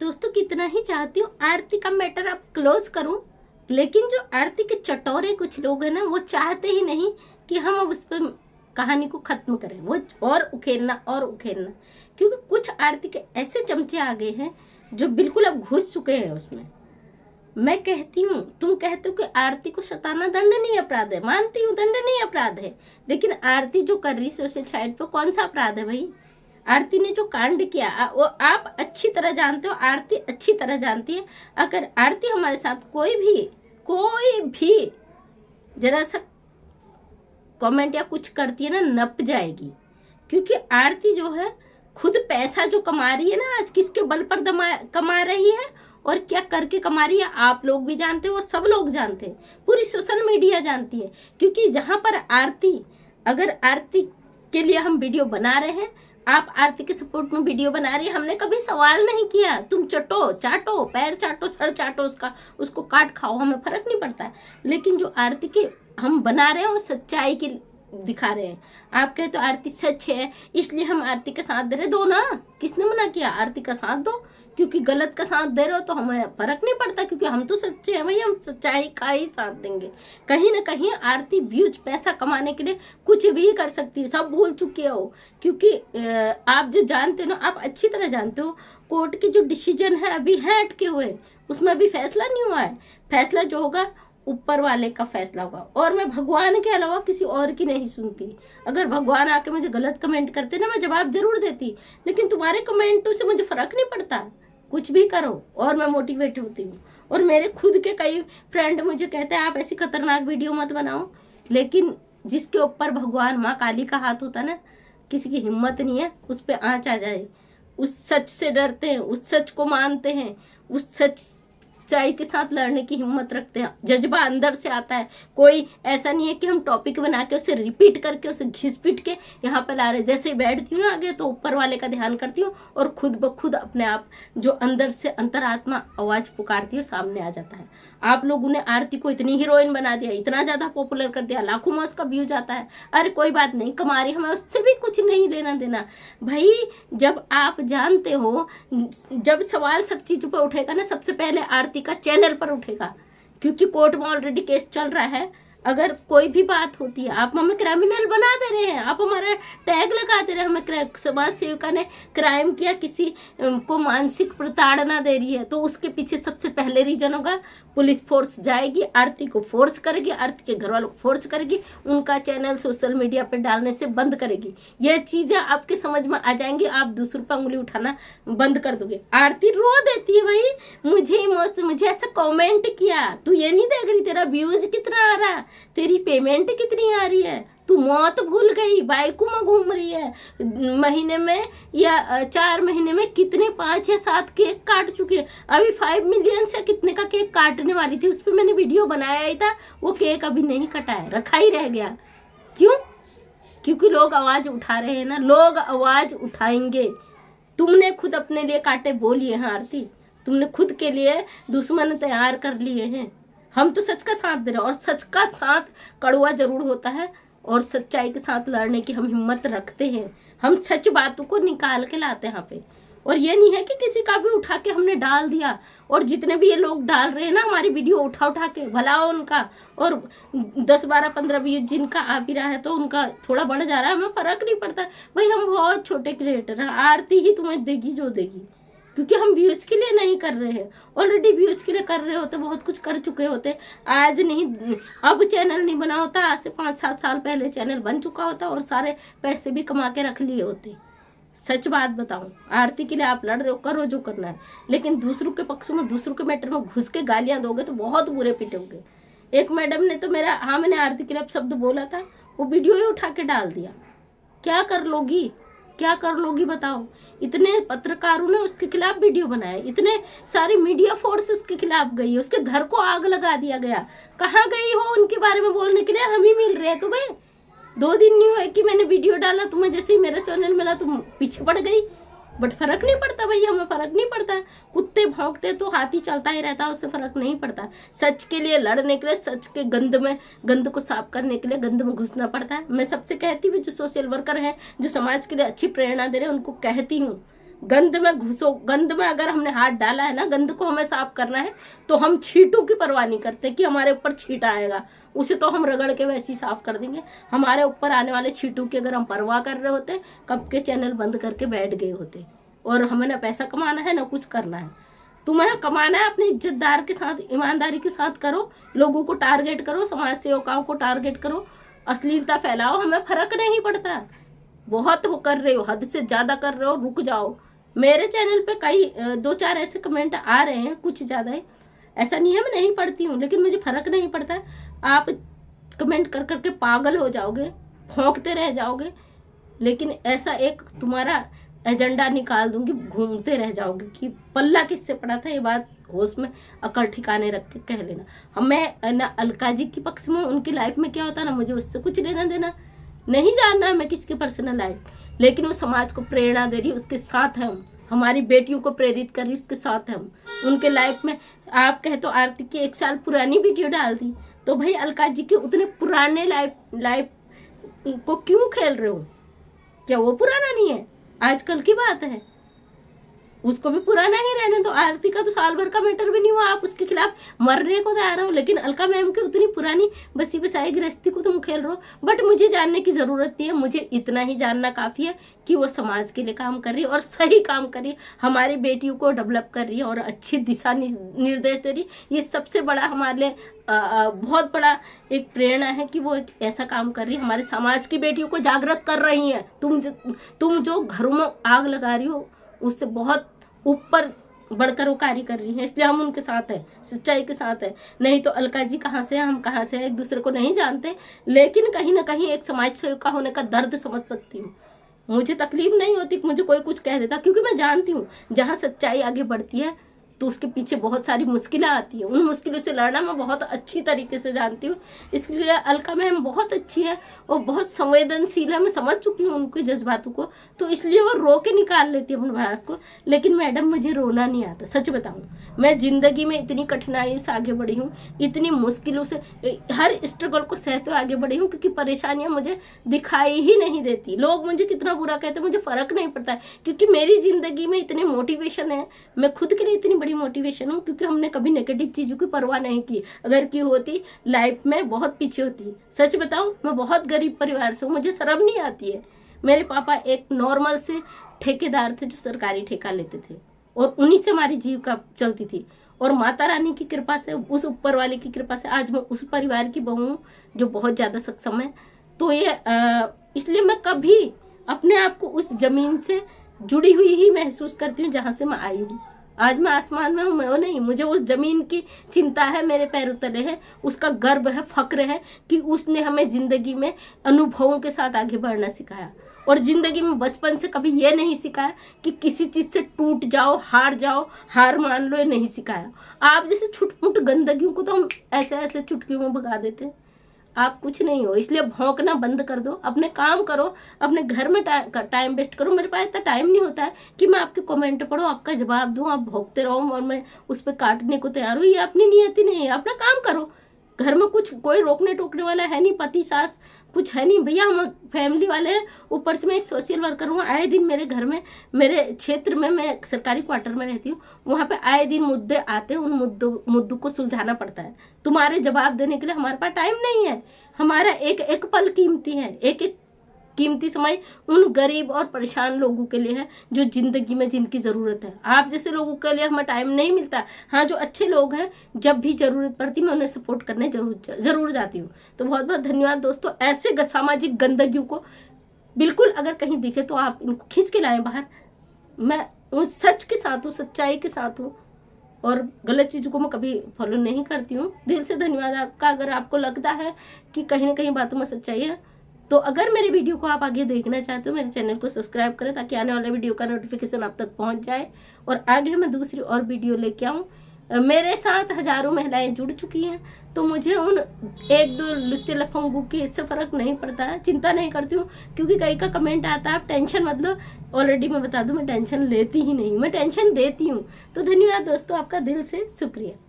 दोस्तों कितना ही चाहती हूँ आरती का मैटर अब क्लोज करूँ लेकिन जो आरती के चटोरे कुछ लोग हैं ना वो चाहते ही नहीं कि हम अब उस पर कहानी को खत्म करें वो और उखेरना और उखेलना क्योंकि कुछ आरती के ऐसे चमचे आ गए हैं जो बिल्कुल अब घुस चुके हैं उसमें मैं कहती हूँ तुम कहते हो कि आरती को सताना दंडनीय अपराध है मानती हूँ दंडनीय अपराध है लेकिन आरती जो कर रही सोशल साइट पर कौन सा अपराध है भाई आरती ने जो कांड किया वो आप अच्छी तरह जानते हो आरती अच्छी तरह जानती है अगर आरती हमारे साथ कोई भी कोई भी जरा सा कमेंट या कुछ करती है ना नप जाएगी क्योंकि आरती जो है खुद पैसा जो कमा रही है ना आज किसके बल पर दमा कमा रही है और क्या करके कमा रही है आप लोग भी जानते हो सब लोग जानते हैं पूरी सोशल मीडिया जानती है क्योंकि जहाँ पर आरती अगर आरती के लिए हम वीडियो बना रहे हैं आप आरती के सपोर्ट में वीडियो बना रही है हमने कभी सवाल नहीं किया तुम चटो चाटो पैर चाटो सर चाटो उसका उसको काट खाओ हमें फर्क नहीं पड़ता लेकिन जो आरती के हम बना रहे हैं वो सच्चाई के दिखा रहे हैं आप कहे तो आरती सच है इसलिए हम आरती का साथ दे रहे दो ना किसने मना किया आरती का साथ दो क्योंकि गलत का साथ दे रहे हो तो हमें फर्क नहीं पड़ता क्योंकि हम तो सच्चे हैं भाई हम सच्चाई का ही साथ देंगे कहीं ना कहीं आरती व्यूज पैसा कमाने के लिए कुछ भी कर सकती है सब भूल चुके हो क्योंकि आप जो जानते हो आप अच्छी तरह जानते हो कोर्ट की जो डिसीजन है अभी है अटके हुए उसमें अभी फैसला नहीं हुआ है फैसला जो होगा ऊपर वाले का फैसला होगा और मैं भगवान के अलावा किसी और की नहीं सुनती अगर भगवान आके मुझे गलत कमेंट करते ना मैं जवाब जरूर देती लेकिन तुम्हारे कमेंटों से मुझे फर्क नहीं पड़ता कुछ भी करो और मैं मोटिवेट होती हूँ और मेरे खुद के कई फ्रेंड मुझे कहते हैं आप ऐसी खतरनाक वीडियो मत बनाओ लेकिन जिसके ऊपर भगवान माँ काली का हाथ होता ना किसी की हिम्मत नहीं है उस पर आँच आ जाए उस सच से डरते हैं उस सच को मानते हैं उस सच सच्चाई के साथ लड़ने की हिम्मत रखते हैं जज्बा अंदर से आता है कोई ऐसा नहीं है कि हम टॉपिक बना के उसे रिपीट करके उसे घिस पीट के यहाँ पर ला रहे जैसे बैठती हूँ ना आगे तो ऊपर वाले का ध्यान करती हूँ और खुद ब खुद अपने आप जो अंदर से अंतरात्मा आवाज पुकारती है सामने आ जाता है आप लोगों ने आरती को इतनी हीरोइन बना दिया इतना ज्यादा पॉपुलर कर दिया लाखों में उसका व्यूज आता है अरे कोई बात नहीं कमा रही हमें उससे भी कुछ नहीं लेना देना भाई जब आप जानते हो जब सवाल सब चीजों पर उठेगा ना सबसे पहले आरती पति का चैनल पर उठेगा क्योंकि कोर्ट में ऑलरेडी केस चल रहा है अगर कोई भी बात होती है आप हमें क्रिमिनल बना दे रहे हैं आप हमारा टैग लगा दे रहे हैं हमें समाज सेविका ने क्राइम किया किसी को मानसिक प्रताड़ना दे रही है तो उसके पीछे सबसे पहले रीजन होगा पुलिस फोर्स जाएगी आरती को फोर्स करेगी आरती के घर वालों को फोर्स करेगी उनका चैनल सोशल मीडिया पर डालने से बंद करेगी यह चीजें आपके समझ में आ जाएंगी आप दूसरों पर उंगली उठाना बंद कर दोगे आरती रो देती है भाई मुझे मुझे ऐसा कॉमेंट किया तू ये नहीं देख रही तेरा व्यूज कितना आ रहा तेरी पेमेंट कितनी आ रही है तू मौत भूल गई बाइकू में घूम रही है महीने में या चार महीने में कितने पांच या सात केक काट चुके हैं अभी फाइव मिलियन से कितने का केक काटने वाली थी उस पर मैंने वीडियो बनाया ही था वो केक अभी नहीं कटा है रखा ही रह गया क्यों क्योंकि लोग आवाज उठा रहे हैं ना लोग आवाज उठाएंगे तुमने खुद अपने लिए काटे बोलिए हाँ आरती तुमने खुद के लिए दुश्मन तैयार कर लिए हैं हम तो सच का साथ दे रहे हैं और सच का साथ कड़वा जरूर होता है और सच्चाई के साथ लड़ने की हम हिम्मत रखते हैं हम सच बातों को निकाल के लाते हैं यहाँ पे और ये नहीं है कि किसी का भी उठा के हमने डाल दिया और जितने भी ये लोग डाल रहे हैं ना हमारी वीडियो उठा उठा के भला हो उनका और दस बारह पंद्रह भी जिनका आ भी रहा है तो उनका थोड़ा बढ़ जा रहा है हमें फर्क नहीं पड़ता भाई हम बहुत छोटे क्रिएटर हैं आरती ही तुम्हें देगी जो देगी क्योंकि हम व्यूज के लिए नहीं कर रहे हैं ऑलरेडी व्यूज के लिए कर रहे होते बहुत कुछ कर चुके होते आज नहीं अब चैनल नहीं बना होता आज से पाँच सात साल पहले चैनल बन चुका होता और सारे पैसे भी कमा के रख लिए होते सच बात बताऊं आरती के लिए आप लड़ रहे हो करो जो करना है लेकिन दूसरों के पक्षों में दूसरों के मैटर में घुस के गालियां दोगे तो बहुत बुरे पिटोगे एक मैडम ने तो मेरा हाँ मैंने आरती के लिए शब्द बोला था वो वीडियो ही उठा के डाल दिया क्या कर लोगी क्या कर लोगी बताओ इतने पत्रकारों ने उसके खिलाफ वीडियो बनाया इतने सारी मीडिया फोर्स उसके खिलाफ गई उसके घर को आग लगा दिया गया कहाँ गई हो उनके बारे में बोलने के लिए हम ही मिल रहे हैं तुम्हें दो दिन नहीं हुए कि मैंने वीडियो डाला तुम्हें जैसे ही मेरा चैनल मिला तुम पीछे पड़ गई बट फर्क नहीं पड़ता भैया हमें फर्क नहीं पड़ता कुत्ते भौंकते तो हाथी चलता ही रहता है उससे फर्क नहीं पड़ता सच के लिए लड़ने के लिए सच के गंद में गंद को साफ करने के लिए गंद में घुसना पड़ता है मैं सबसे कहती हूँ जो सोशल वर्कर हैं जो समाज के लिए अच्छी प्रेरणा दे रहे हैं उनको कहती हूँ गंद में घुसो गंद में अगर हमने हाथ डाला है ना गंद को हमें साफ करना है तो हम छीटों की परवाह नहीं करते कि हमारे ऊपर छीटा आएगा उसे तो हम रगड़ के वैसे ही साफ कर देंगे हमारे ऊपर आने वाले छीटों की अगर हम परवाह कर रहे होते कब के चैनल बंद करके बैठ गए होते और हमें ना पैसा कमाना है ना कुछ करना है तुम्हें कमाना है अपने इज्जतदार के साथ ईमानदारी के साथ करो लोगों को टारगेट करो समाज सेवकाओं को टारगेट करो अश्लीलता फैलाओ हमें फर्क नहीं पड़ता बहुत हो कर रहे हो हद से ज्यादा कर रहे हो रुक जाओ मेरे चैनल पे कई दो चार ऐसे कमेंट आ रहे हैं कुछ ज़्यादा है ऐसा नहीं है मैं नहीं पढ़ती हूँ लेकिन मुझे फर्क नहीं पड़ता आप कमेंट कर करके पागल हो जाओगे फोंकते रह जाओगे लेकिन ऐसा एक तुम्हारा एजेंडा निकाल दूंगी घूमते रह जाओगे कि पल्ला किससे पड़ा था ये बात होश में अकल ठिकाने रख के कह लेना हमें ना अलका जी के पक्ष में उनकी लाइफ में क्या होता ना मुझे उससे कुछ लेना देना नहीं जानना है मैं किसकी पर्सनल लाइफ लेकिन वो समाज को प्रेरणा दे रही है उसके साथ है हम हमारी बेटियों को प्रेरित कर रही उसके साथ है हम उनके लाइफ में आप कहे तो आरती की एक साल पुरानी वीडियो डाल दी तो भाई अलका जी के उतने पुराने लाइफ लाइफ को क्यों खेल रहे हो क्या वो पुराना नहीं है आजकल की बात है उसको भी पुराना ही रहने दो तो आरती का तो साल भर का मैटर भी नहीं हुआ आप उसके खिलाफ मरने को तैयार हो लेकिन अलका मैम की उतनी पुरानी बसी बसाई गृहस्थी को तुम खेल रहे हो बट मुझे जानने की जरूरत नहीं है मुझे इतना ही जानना काफी है कि वो समाज के लिए काम कर रही है और सही काम कर रही है हमारी बेटियों को डेवलप कर रही है और अच्छी दिशा निर्देश दे रही है ये सबसे बड़ा हमारे लिए बहुत बड़ा एक प्रेरणा है कि वो एक ऐसा काम कर रही है हमारे समाज की बेटियों को जागृत कर रही है तुम तुम जो घरों में आग लगा रही हो उससे बहुत ऊपर बढ़कर वो कार्य कर रही है इसलिए हम उनके साथ हैं सच्चाई के साथ है नहीं तो अलका जी कहाँ से है हम कहाँ से है एक दूसरे को नहीं जानते लेकिन कहीं ना कहीं एक समाज सेविका होने का दर्द समझ सकती हूँ मुझे तकलीफ नहीं होती मुझे कोई कुछ कह देता क्योंकि मैं जानती हूँ जहाँ सच्चाई आगे बढ़ती है तो उसके पीछे बहुत सारी मुश्किलें आती हैं उन मुश्किलों से लड़ना मैं बहुत अच्छी तरीके से जानती हूँ इसलिए अलका मैम बहुत अच्छी है और बहुत संवेदनशील है मैं समझ चुकी हूँ उनके जज्बातों को तो इसलिए वो रो के निकाल लेती है अपने भड़ास को लेकिन मैडम मुझे रोना नहीं आता सच बताऊँ मैं ज़िंदगी में इतनी कठिनाइयों से आगे बढ़ी हूँ इतनी मुश्किलों से हर स्ट्रगल को सहते तो हुए आगे बढ़ी हूँ क्योंकि परेशानियाँ मुझे दिखाई ही नहीं देती लोग मुझे कितना बुरा कहते मुझे फ़र्क नहीं पड़ता क्योंकि मेरी ज़िंदगी में इतने मोटिवेशन है मैं खुद के लिए इतनी बड़ी मोटिवेशन हूँ क्योंकि हमने कभी नेगेटिव चीज़ों की परवाह नहीं की अगर की होती लाइफ में बहुत पीछे होती सच बताऊँ मैं बहुत गरीब परिवार से हूँ मुझे शर्म नहीं आती है मेरे पापा एक नॉर्मल से ठेकेदार थे जो सरकारी ठेका लेते थे और उन्हीं से हमारी जीविका चलती थी और माता रानी की कृपा से उस ऊपर वाले की कृपा से आज मैं उस परिवार की बहू हूँ जो बहुत ज़्यादा सक्षम है तो ये इसलिए मैं कभी अपने आप को उस जमीन से जुड़ी हुई ही महसूस करती हूँ जहाँ से मैं आई हूँ आज मैं आसमान में हूँ मैं नहीं मुझे उस जमीन की चिंता है मेरे पैरों तले है उसका गर्व है फक्र है कि उसने हमें जिंदगी में अनुभवों के साथ आगे बढ़ना सिखाया और जिंदगी में बचपन से कभी ये नहीं सिखाया कि किसी चीज से टूट जाओ हार जाओ हार मान लो ये नहीं सिखाया आप जैसे छुटपुट गंदगी को तो हम ऐसे ऐसे चुटकियों में भगा देते हैं आप कुछ नहीं हो इसलिए भौंकना बंद कर दो अपने काम करो अपने घर में टाइम वेस्ट करो मेरे पास इतना टाइम नहीं होता है कि मैं आपके कमेंट पढ़ो आपका जवाब दूँ आप भौंकते रहो और मैं उस पर काटने को तैयार हूँ ये अपनी नियति नहीं है अपना काम करो घर में कुछ कोई रोकने टोकने वाला है नहीं पति सास कुछ है नहीं भैया हम फैमिली वाले हैं ऊपर से मैं एक सोशल वर्कर हूँ आए दिन मेरे घर में मेरे क्षेत्र में मैं सरकारी क्वार्टर में रहती हूँ वहाँ पे आए दिन मुद्दे आते हैं उन मुद्दों मुद्दों को सुलझाना पड़ता है तुम्हारे जवाब देने के लिए हमारे पास टाइम नहीं है हमारा एक एक पल कीमती है एक एक कीमती समय उन गरीब और परेशान लोगों के लिए है जो जिंदगी में जिनकी ज़रूरत है आप जैसे लोगों के लिए हमें टाइम नहीं मिलता हाँ जो अच्छे लोग हैं जब भी ज़रूरत पड़ती मैं उन्हें सपोर्ट करने जरूर ज़रूर जाती हूँ तो बहुत बहुत धन्यवाद दोस्तों ऐसे सामाजिक गंदगी को बिल्कुल अगर कहीं दिखे तो आप इनको खींच के लाएं बाहर मैं उन सच के साथ हूँ सच्चाई के साथ हूँ और गलत चीज़ों को मैं कभी फॉलो नहीं करती हूँ दिल से धन्यवाद आपका अगर आपको लगता है कि कहीं ना कहीं बातों में सच्चाई है तो अगर मेरे वीडियो को आप आगे देखना चाहते हो मेरे चैनल को सब्सक्राइब करें ताकि आने वाले वीडियो का नोटिफिकेशन आप तक पहुंच जाए और आगे मैं दूसरी और वीडियो लेके आऊँ मेरे साथ हजारों महिलाएं जुड़ चुकी हैं तो मुझे उन एक दो लुच्चे लफंगू के इससे फर्क नहीं पड़ता है चिंता नहीं करती हूँ क्योंकि कई का कमेंट आता है आप टेंशन मतलब ऑलरेडी मैं बता दूँ मैं टेंशन लेती ही नहीं मैं टेंशन देती हूँ तो धन्यवाद दोस्तों आपका दिल से शुक्रिया